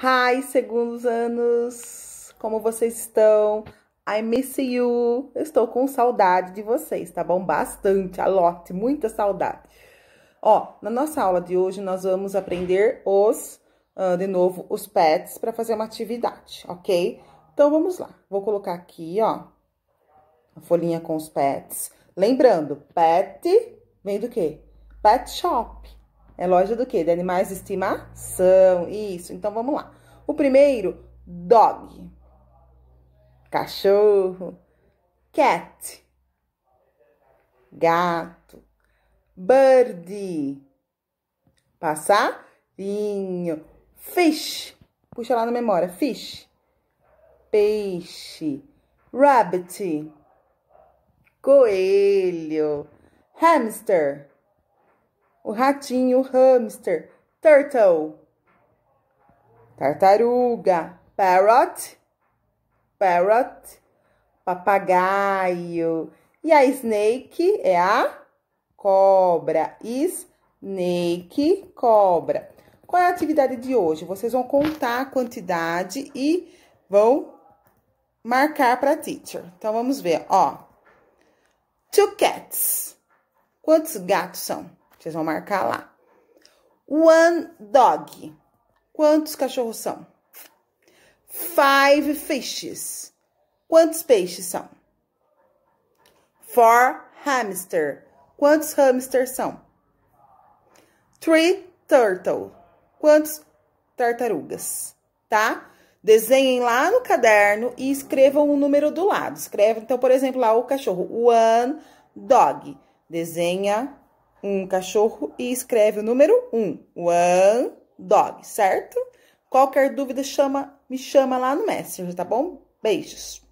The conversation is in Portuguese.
Hi, segundos anos! Como vocês estão? I miss you! Eu estou com saudade de vocês, tá bom? Bastante, a Lot muita saudade. Ó, na nossa aula de hoje nós vamos aprender os, uh, de novo, os pets para fazer uma atividade, ok? Então, vamos lá. Vou colocar aqui, ó, a folhinha com os pets. Lembrando, pet vem do quê? Pet shop. É loja do quê? De animais de estimação, isso. Então, vamos lá. O primeiro, dog. Cachorro. Cat. Gato. Bird. Passarinho. Fish. Puxa lá na memória. Fish. Peixe. Rabbit. Coelho. Hamster o ratinho, o hamster, turtle, tartaruga, parrot, parrot, papagaio. E a snake é a cobra. Snake, cobra. Qual é a atividade de hoje? Vocês vão contar a quantidade e vão marcar para teacher. Então, vamos ver, ó. Two cats. Quantos gatos são? Vocês vão marcar lá. One dog. Quantos cachorros são? Five fishes. Quantos peixes são? Four hamster. Quantos hamsters são? Three turtle. Quantos tartarugas? Tá? Desenhem lá no caderno e escrevam o número do lado. Escreve, então, por exemplo, lá o cachorro. One dog. Desenha um cachorro e escreve o número 1, um, one dog, certo? Qualquer dúvida chama, me chama lá no Messenger, tá bom? Beijos.